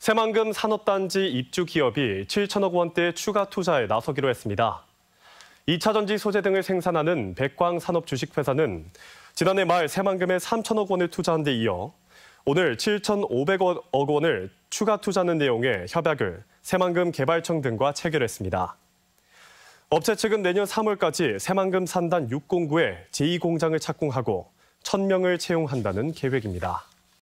새만금 산업단지 입주 기업이 7천억 원대 추가 투자에 나서기로 했습니다. 2차 전지 소재 등을 생산하는 백광 산업 주식회사는 지난해 말 새만금에 3천억 원을 투자한 데 이어 오늘 7,500억 원을 추가 투자하는 내용의 협약을 새만금 개발청 등과 체결했습니다. 업체 측은 내년 3월까지 새만금 산단 609에 제2공장을 착공하고 1,000명을 채용한다는 계획입니다.